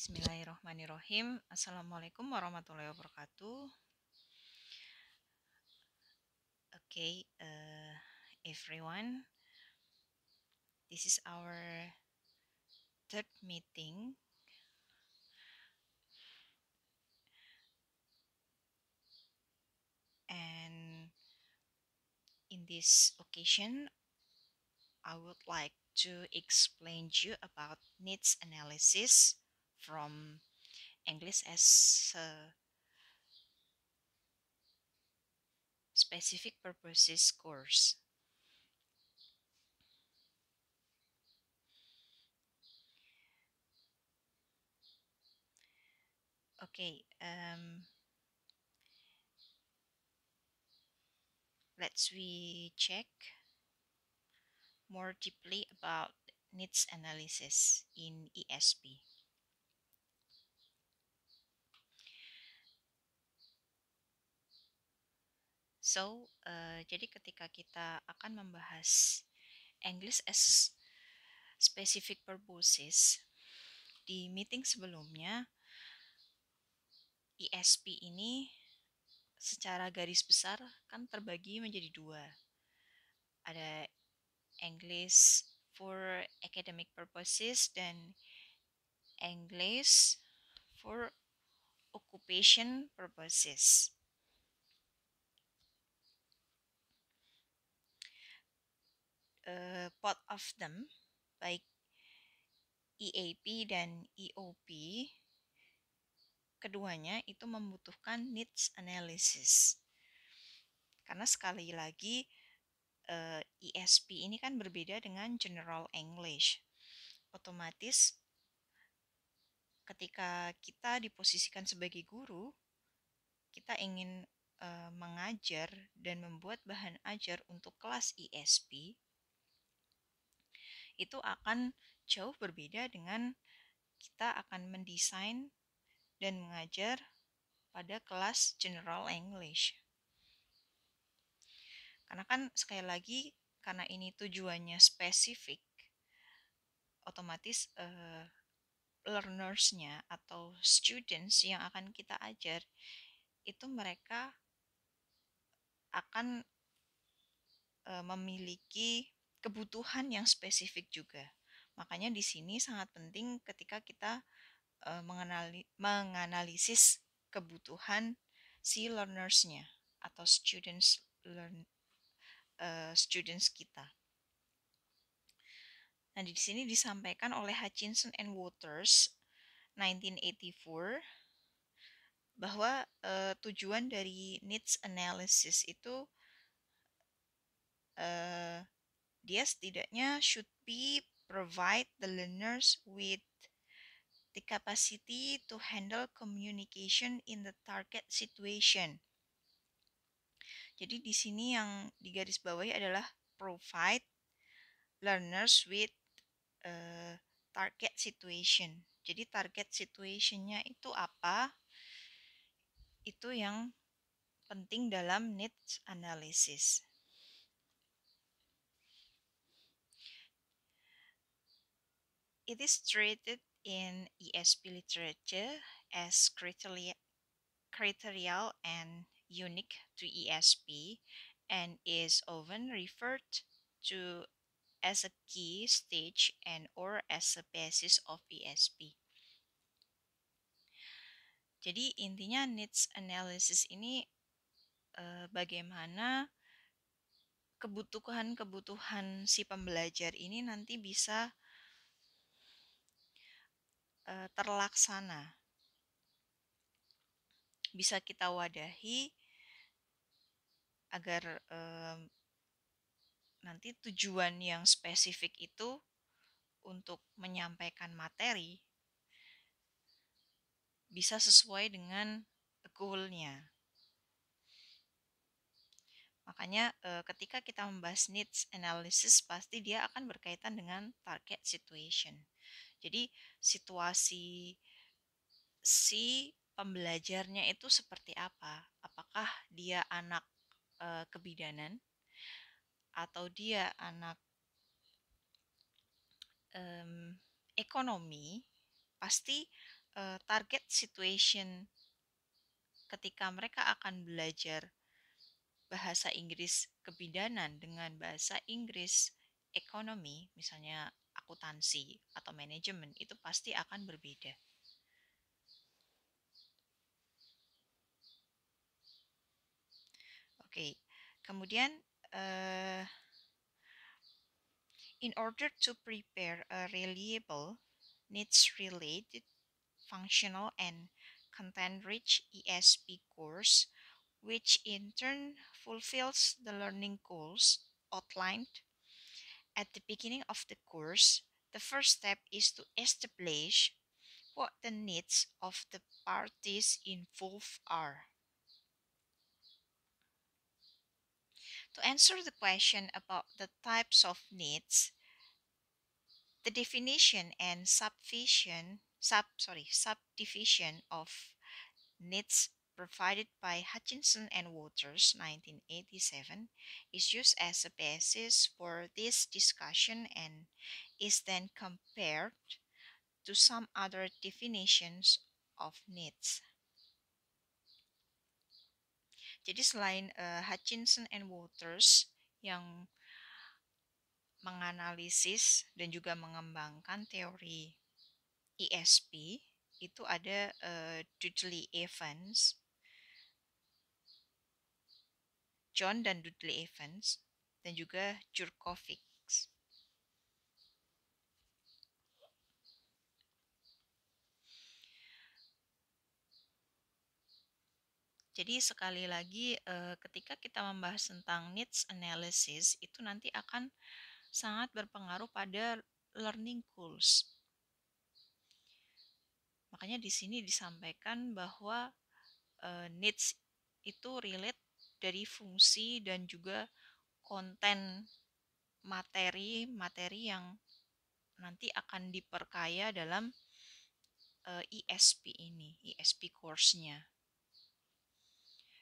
Bismillahirrahmanirrahim. Assalamualaikum warahmatullahi wabarakatuh. Okay, uh, eh, everyone, this is our third meeting. And in this occasion, I would like to explain to you about needs analysis from English as specific purposes course. Okay, um, let's we check more deeply about needs analysis in ESP. So, uh, jadi ketika kita akan membahas English as specific purposes di meeting sebelumnya, ESP ini secara garis besar kan terbagi menjadi dua. Ada English for academic purposes dan English for occupation purposes. uh, of them, baik EAP dan EOP, keduanya itu membutuhkan needs analysis. Karena sekali lagi uh, eh, ESP ini kan berbeda dengan general English. Otomatis ketika kita diposisikan sebagai guru, kita ingin eh, mengajar dan membuat bahan ajar untuk kelas ESP itu akan jauh berbeda dengan kita akan mendesain dan mengajar pada kelas General English. Karena kan sekali lagi karena ini tujuannya spesifik, otomatis uh, learners-nya atau students yang akan kita ajar itu mereka akan uh, memiliki kebutuhan yang spesifik juga. Makanya di sini sangat penting ketika kita eh, mengenali, menganalisis kebutuhan si learners-nya atau students learn uh, students kita. Nah, di sini disampaikan oleh Hutchinson and Waters 1984 bahwa uh, tujuan dari needs analysis itu uh, dia setidaknya should be provide the learners with the capacity to handle communication in the target situation. Jadi di sini yang digarisbawahi adalah provide learners with uh, target situation. Jadi target situationnya itu apa? Itu yang penting dalam needs analysis. It is treated in ESP literature as criteria, criterial and unique to ESP and is often referred to as a key stage and or as a basis of ESP. Jadi intinya needs analysis ini eh, bagaimana kebutuhan-kebutuhan si pembelajar ini nanti bisa Eh, terlaksana. Bisa kita wadahi agar eh, nanti tujuan yang spesifik itu untuk menyampaikan materi bisa sesuai dengan goalnya. Makanya eh, ketika kita membahas needs analysis pasti dia akan berkaitan dengan target situation. Jadi situasi si pembelajarnya itu seperti apa? Apakah dia anak e, kebidanan atau dia anak e, ekonomi? Pasti e, target situation ketika mereka akan belajar bahasa Inggris kebidanan dengan bahasa Inggris ekonomi, misalnya akuntansi atau manajemen itu pasti akan berbeda. Oke, kemudian uh, in order to prepare a reliable, needs-related, functional, and content-rich ESP course, which in turn fulfills the learning goals outlined At the beginning of the course, the first step is to establish what the needs of the parties involved are. To answer the question about the types of needs, the definition and subdivision, sub, sorry, subdivision of needs provided by Hutchinson and Waters 1987 is used as a basis for this discussion and is then compared to some other definitions of needs. Jadi selain uh, Hutchinson and Waters yang menganalisis dan juga mengembangkan teori ESP itu ada uh, Dudley Evans John dan Dudley Evans, dan juga Jurkovic. Jadi sekali lagi eh, ketika kita membahas tentang needs analysis itu nanti akan sangat berpengaruh pada learning goals. Makanya di sini disampaikan bahwa eh, needs itu relate dari fungsi dan juga konten materi-materi yang nanti akan diperkaya dalam uh, eh, ISP ini, ISP course-nya.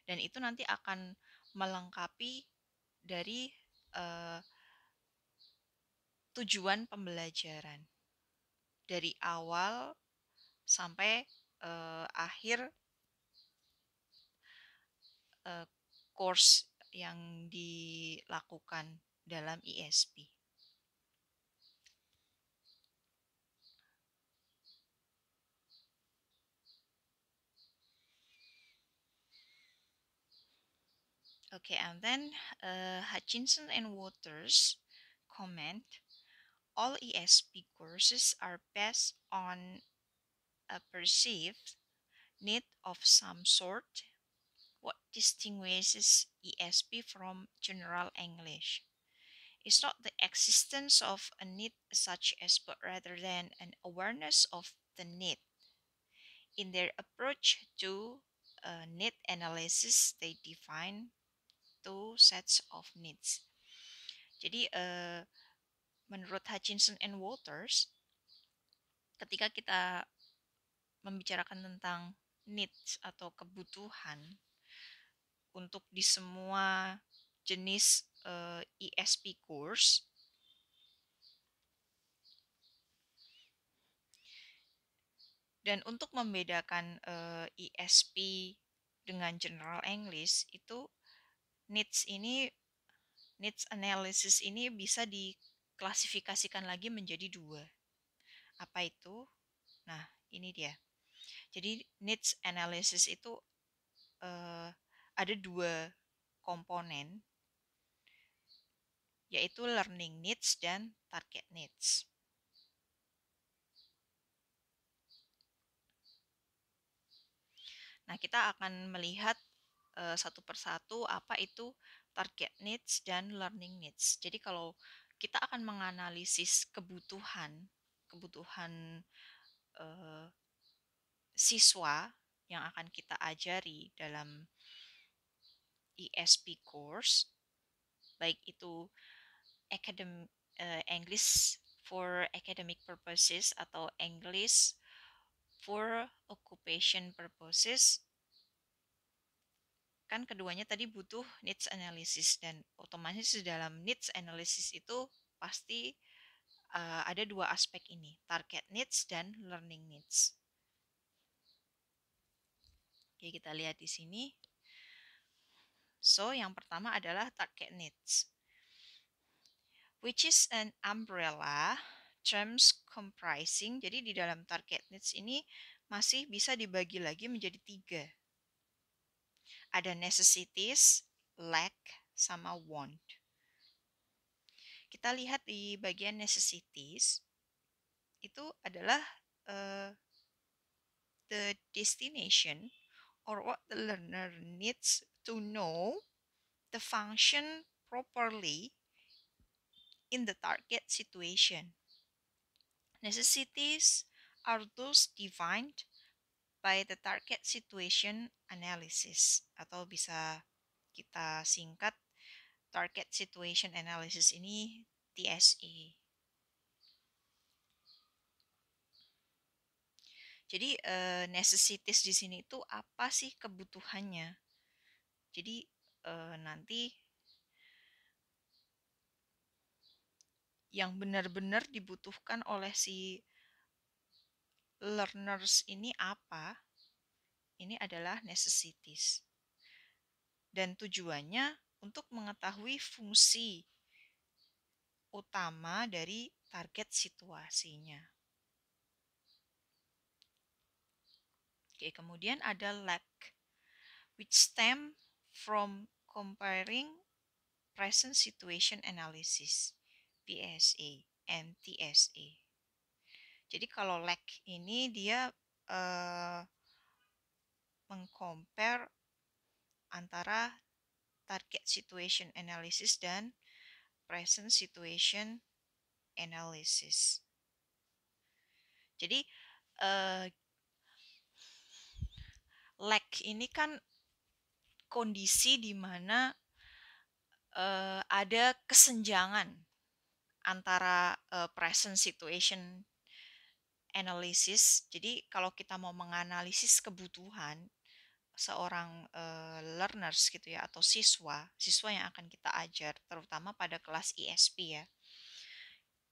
Dan itu nanti akan melengkapi dari uh, tujuan pembelajaran dari awal sampai uh, akhir uh, course yang dilakukan dalam ISP. Okay, and then uh, Hutchinson and Waters comment all ESP courses are based on a perceived need of some sort what distinguishes ESP from general English It's not the existence of a need such as, but rather than an awareness of the need. In their approach to uh, need analysis, they define two sets of needs. Jadi, uh, menurut Hutchinson and Walters, ketika kita membicarakan tentang needs atau kebutuhan, untuk di semua jenis uh, eh, ESP course. Dan untuk membedakan uh, eh, ESP dengan General English itu needs ini needs analysis ini bisa diklasifikasikan lagi menjadi dua. Apa itu? Nah, ini dia. Jadi needs analysis itu uh, ada dua komponen yaitu learning needs dan target needs. Nah, kita akan melihat uh, satu persatu apa itu target needs dan learning needs. Jadi kalau kita akan menganalisis kebutuhan kebutuhan uh, siswa yang akan kita ajari dalam ESP course, baik itu uh, English for academic purposes atau English for occupation purposes, kan keduanya tadi butuh needs analysis dan otomatis di dalam needs analysis itu pasti uh, ada dua aspek ini target needs dan learning needs. Oke kita lihat di sini So, yang pertama adalah target needs, which is an umbrella terms comprising. Jadi, di dalam target needs ini masih bisa dibagi lagi menjadi tiga. Ada necessities, lack, sama want. Kita lihat di bagian necessities, itu adalah uh, the destination or what the learner needs to know the function properly in the target situation. Necessities are those defined by the target situation analysis atau bisa kita singkat target situation analysis ini TSA. Jadi uh, necessities di sini itu apa sih kebutuhannya? Jadi uh, nanti yang benar-benar dibutuhkan oleh si learners ini apa? Ini adalah necessities. Dan tujuannya untuk mengetahui fungsi utama dari target situasinya. Oke, kemudian ada lack, which stem from comparing present situation analysis PSA and TSA. Jadi kalau lag ini dia uh, mengcompare antara target situation analysis dan present situation analysis. Jadi uh, lag ini kan kondisi di mana uh, ada kesenjangan antara uh, present situation analysis. Jadi kalau kita mau menganalisis kebutuhan seorang uh, learners gitu ya atau siswa, siswa yang akan kita ajar terutama pada kelas ISP e ya.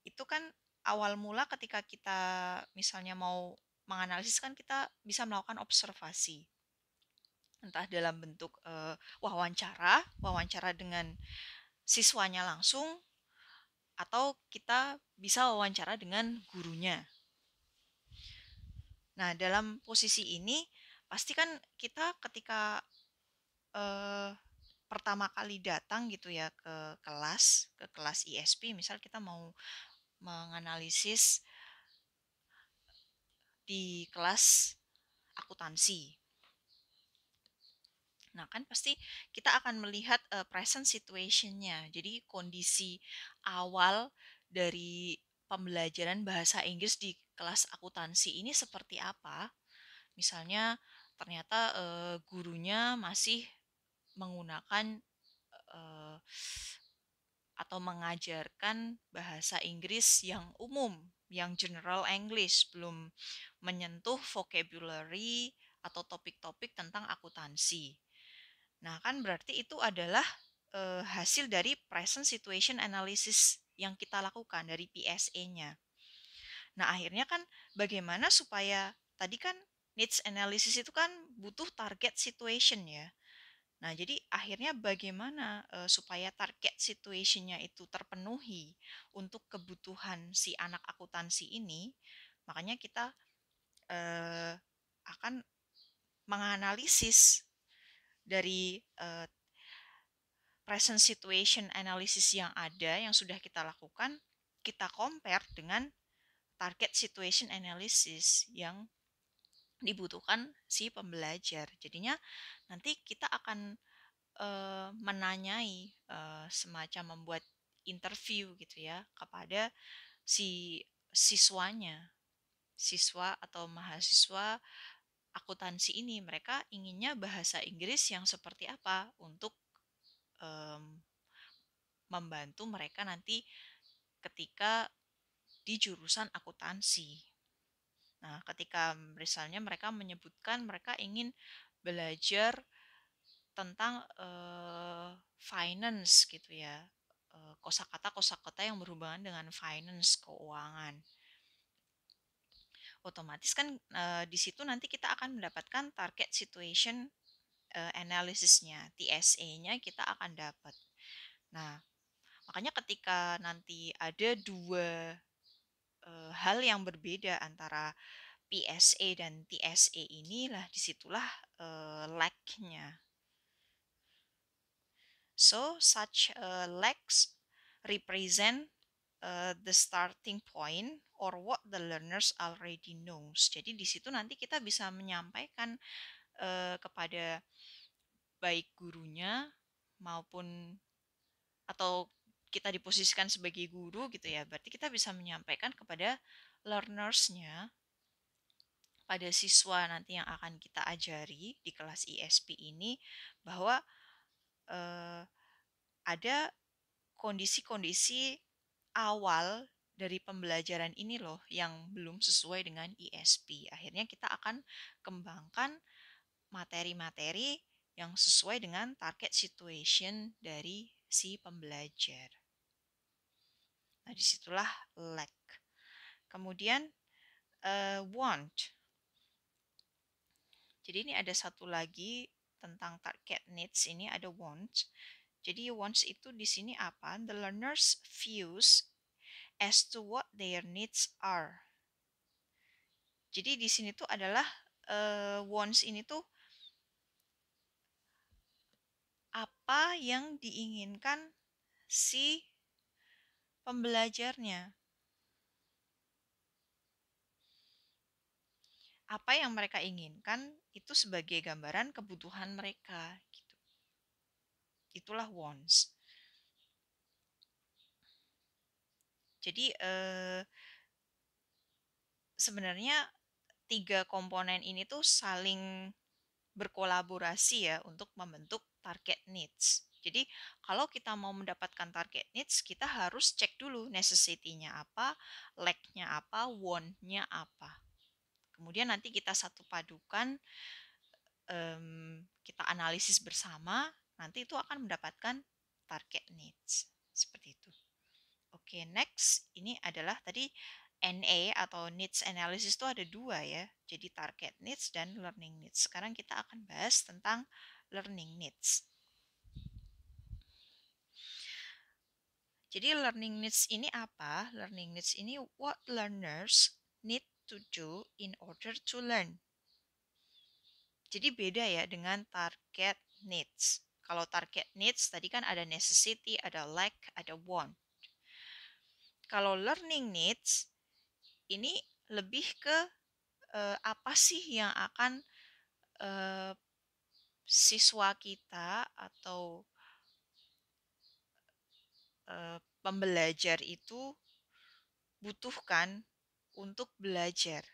Itu kan awal mula ketika kita misalnya mau menganalisis kan kita bisa melakukan observasi entah dalam bentuk uh, wawancara, wawancara dengan siswanya langsung, atau kita bisa wawancara dengan gurunya. Nah, dalam posisi ini pasti kan kita ketika uh, pertama kali datang gitu ya ke kelas, ke kelas ISP, misal kita mau menganalisis di kelas akuntansi Nah, kan pasti kita akan melihat uh, present situation-nya. Jadi kondisi awal dari pembelajaran bahasa Inggris di kelas akuntansi ini seperti apa? Misalnya ternyata uh, gurunya masih menggunakan uh, atau mengajarkan bahasa Inggris yang umum, yang general English, belum menyentuh vocabulary atau topik-topik tentang akuntansi. Nah, kan berarti itu adalah uh, hasil dari present situation analysis yang kita lakukan dari PSA-nya. Nah, akhirnya kan bagaimana supaya tadi kan needs analysis itu kan butuh target situation ya. Nah, jadi akhirnya bagaimana uh, supaya target situation-nya itu terpenuhi untuk kebutuhan si anak akuntansi ini? Makanya kita uh, akan menganalisis dari uh, present situation analysis yang ada yang sudah kita lakukan kita compare dengan target situation analysis yang dibutuhkan si pembelajar. Jadinya nanti kita akan uh, menanyai uh, semacam membuat interview gitu ya kepada si siswanya, siswa atau mahasiswa akuntansi ini mereka inginnya bahasa Inggris yang seperti apa untuk um, membantu mereka nanti ketika di jurusan akuntansi. Nah, ketika misalnya mereka menyebutkan mereka ingin belajar tentang uh, finance gitu ya, uh, kosakata kosakata yang berhubungan dengan finance keuangan otomatis kan uh, di situ nanti kita akan mendapatkan target situation uh, analysisnya, TSA-nya kita akan dapat. Nah, makanya ketika nanti ada dua uh, hal yang berbeda antara PSA e dan TSA e inilah disitulah uh, lag nya So, such uh, lacks represent uh, the starting point or what the learners already knows. Jadi di situ nanti kita bisa menyampaikan uh, kepada baik gurunya maupun atau kita diposisikan sebagai guru gitu ya. Berarti kita bisa menyampaikan kepada learnersnya pada siswa nanti yang akan kita ajari di kelas ISP ini bahwa uh, ada kondisi-kondisi awal dari pembelajaran ini loh yang belum sesuai dengan ISP. Akhirnya kita akan kembangkan materi-materi yang sesuai dengan target situation dari si pembelajar. Nah, disitulah lack. Kemudian uh, want. Jadi ini ada satu lagi tentang target needs ini ada want. Jadi wants itu di sini apa? The learner's views as to what their needs are. Jadi di sini tuh adalah uh, wants ini tuh apa yang diinginkan si pembelajarnya. Apa yang mereka inginkan itu sebagai gambaran kebutuhan mereka itulah wants. Jadi eh, sebenarnya tiga komponen ini tuh saling berkolaborasi ya untuk membentuk target needs. Jadi kalau kita mau mendapatkan target needs, kita harus cek dulu necessity-nya apa, lack-nya apa, want-nya apa. Kemudian nanti kita satu padukan, kita analisis bersama, nanti itu akan mendapatkan target needs. Seperti itu. Oke, okay, next ini adalah tadi NA atau needs analysis itu ada dua ya. Jadi target needs dan learning needs. Sekarang kita akan bahas tentang learning needs. Jadi learning needs ini apa? Learning needs ini what learners need to do in order to learn. Jadi beda ya dengan target needs. Kalau target needs tadi kan ada necessity, ada lack, ada want. Kalau learning needs ini lebih ke eh, apa sih yang akan eh, siswa kita atau eh, pembelajar itu butuhkan untuk belajar.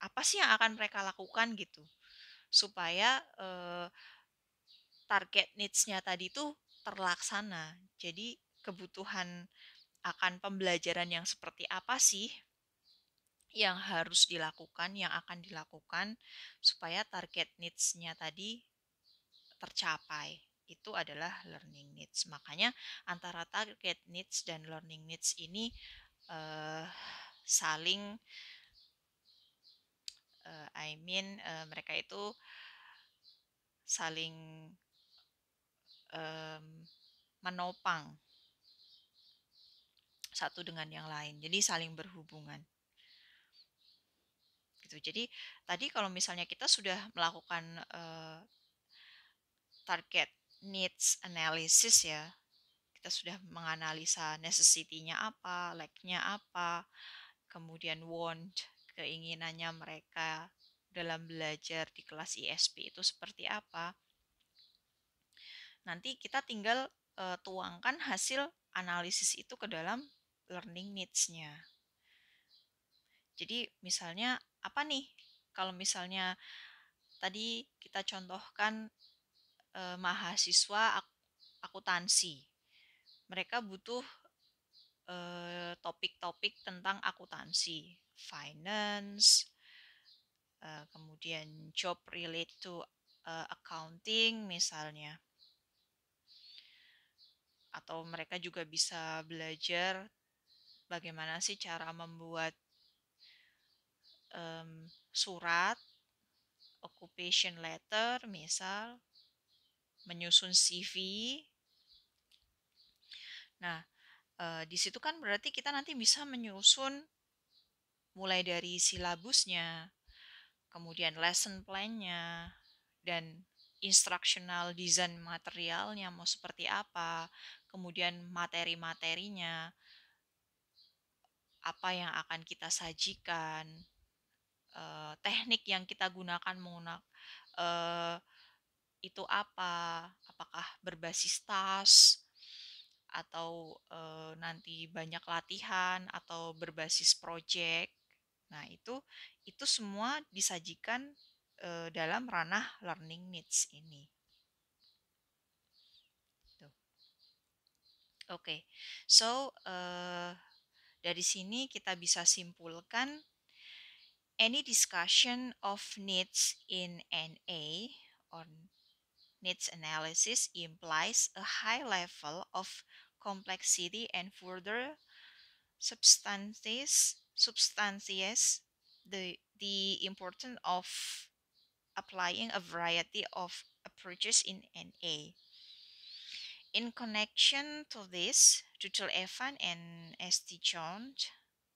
Apa sih yang akan mereka lakukan gitu? Supaya eh, target needs-nya tadi itu terlaksana. Jadi kebutuhan akan pembelajaran yang seperti apa sih yang harus dilakukan, yang akan dilakukan supaya target needs-nya tadi tercapai. Itu adalah learning needs. Makanya antara target needs dan learning needs ini uh, saling uh, I mean uh, mereka itu saling um, menopang satu dengan yang lain. Jadi saling berhubungan. Gitu. Jadi tadi kalau misalnya kita sudah melakukan uh, target needs analysis ya, kita sudah menganalisa necessity-nya apa, like nya apa, kemudian want keinginannya mereka dalam belajar di kelas ISP itu seperti apa. Nanti kita tinggal uh, tuangkan hasil analisis itu ke dalam learning needs-nya. Jadi misalnya apa nih? Kalau misalnya tadi kita contohkan e, mahasiswa ak akuntansi. Mereka butuh topik-topik e, tentang akuntansi, finance, e, kemudian job related to accounting misalnya atau mereka juga bisa belajar bagaimana sih cara membuat um, surat occupation letter misal menyusun CV nah e, di situ kan berarti kita nanti bisa menyusun mulai dari silabusnya kemudian lesson plan-nya dan instructional design materialnya mau seperti apa, kemudian materi-materinya, apa yang akan kita sajikan, eh, teknik yang kita gunakan menggunakan eh, itu apa, apakah berbasis tas atau eh, nanti banyak latihan atau berbasis proyek. Nah, itu itu semua disajikan eh, dalam ranah learning needs ini. Oke, okay. so uh, dari sini kita bisa simpulkan any discussion of needs in NA or needs analysis implies a high level of complexity and further substances substantiates the the importance of applying a variety of approaches in NA in connection to this, Tutel Evan and St. John,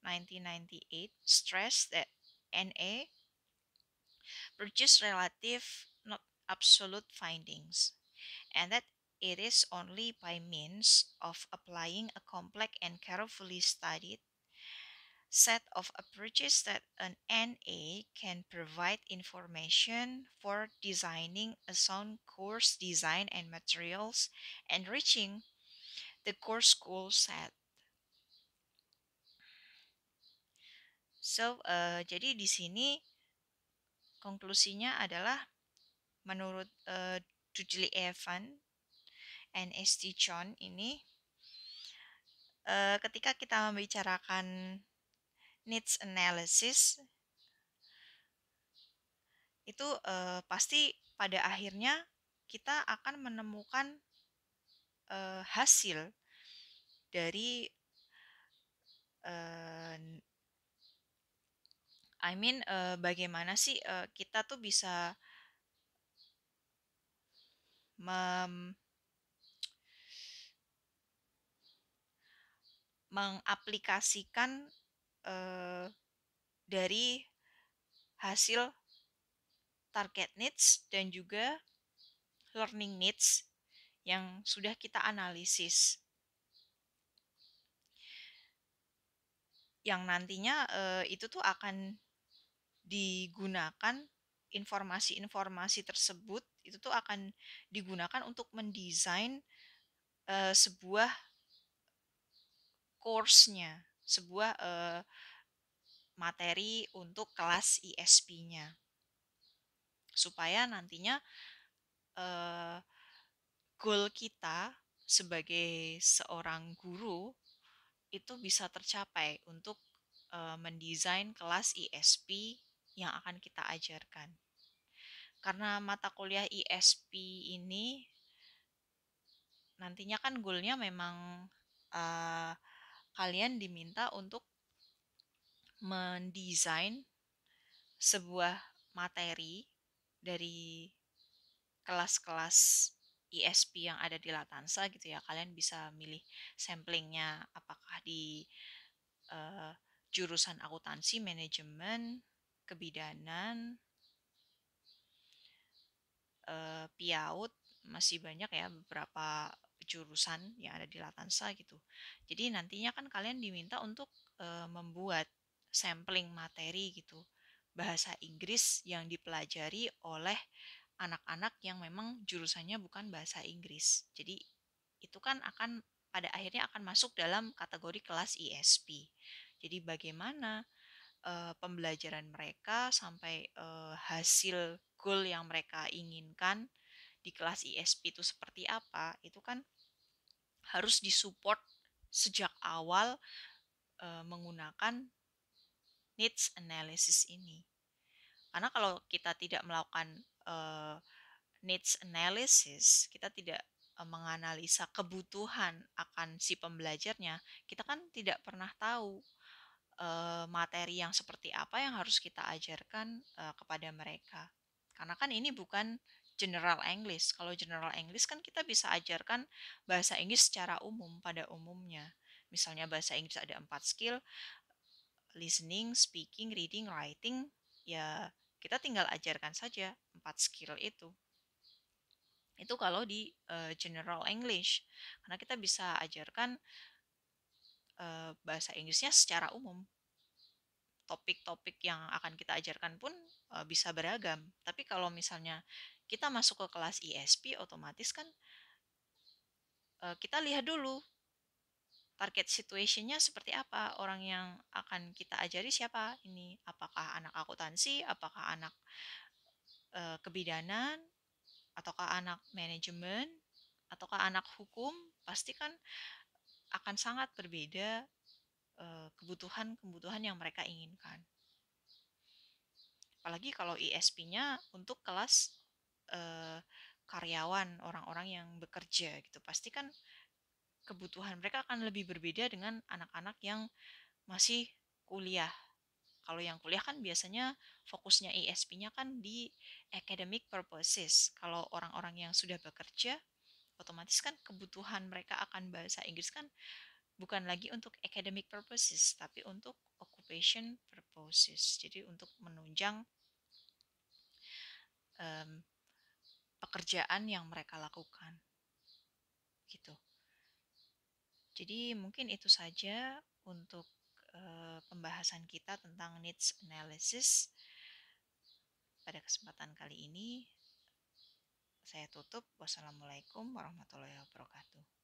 1998, stressed that NA produce relative, not absolute findings, and that it is only by means of applying a complex and carefully studied set of approaches that an NA can provide information for designing a sound course design and materials enriching the course goal set. So, uh, jadi di sini konklusinya adalah menurut uh, Dudley Evan and St. John ini uh, ketika kita membicarakan needs analysis itu eh, pasti pada akhirnya kita akan menemukan eh, hasil dari eh, I mean uh, bagaimana sih uh, kita tuh bisa mem mengaplikasikan uh, dari hasil target needs dan juga learning needs yang sudah kita analisis. Yang nantinya uh, itu tuh akan digunakan informasi-informasi tersebut itu tuh akan digunakan untuk mendesain uh, sebuah course-nya sebuah uh, materi untuk kelas ISP-nya supaya nantinya uh, goal kita sebagai seorang guru itu bisa tercapai untuk uh, mendesain kelas ISP yang akan kita ajarkan karena mata kuliah ISP ini nantinya kan goalnya memang uh, kalian diminta untuk mendesain sebuah materi dari kelas-kelas ISP e yang ada di Latansa gitu ya kalian bisa milih samplingnya apakah di uh, jurusan akuntansi manajemen kebidanan uh, piaut masih banyak ya beberapa jurusan yang ada di Latansa gitu. Jadi nantinya kan kalian diminta untuk e, membuat sampling materi gitu bahasa Inggris yang dipelajari oleh anak-anak yang memang jurusannya bukan bahasa Inggris. Jadi itu kan akan pada akhirnya akan masuk dalam kategori kelas ISP. Jadi bagaimana e, pembelajaran mereka sampai e, hasil goal yang mereka inginkan di kelas ISP itu seperti apa, itu kan harus disupport sejak awal e, menggunakan needs analysis ini. Karena kalau kita tidak melakukan e, needs analysis, kita tidak e, menganalisa kebutuhan akan si pembelajarnya, kita kan tidak pernah tahu e, materi yang seperti apa yang harus kita ajarkan e, kepada mereka. Karena kan ini bukan general English. Kalau general English kan kita bisa ajarkan bahasa Inggris secara umum pada umumnya. Misalnya bahasa Inggris ada empat skill, listening, speaking, reading, writing, ya kita tinggal ajarkan saja empat skill itu. Itu kalau di uh, general English, karena kita bisa ajarkan uh, bahasa Inggrisnya secara umum. Topik-topik yang akan kita ajarkan pun uh, bisa beragam. Tapi kalau misalnya kita masuk ke kelas ISP otomatis kan kita lihat dulu target situationnya seperti apa orang yang akan kita ajari siapa ini apakah anak akuntansi apakah anak e, kebidanan ataukah anak manajemen ataukah anak hukum pasti kan akan sangat berbeda kebutuhan-kebutuhan yang mereka inginkan apalagi kalau ISP-nya untuk kelas Eh, karyawan, orang-orang yang bekerja gitu. Pasti kan kebutuhan mereka akan lebih berbeda dengan anak-anak yang masih kuliah. Kalau yang kuliah kan biasanya fokusnya ISP-nya e kan di academic purposes. Kalau orang-orang yang sudah bekerja, otomatis kan kebutuhan mereka akan bahasa Inggris kan bukan lagi untuk academic purposes, tapi untuk occupation purposes. Jadi untuk menunjang um, pekerjaan yang mereka lakukan. Gitu. Jadi mungkin itu saja untuk uh, pembahasan kita tentang needs analysis pada kesempatan kali ini. Saya tutup. Wassalamualaikum warahmatullahi wabarakatuh.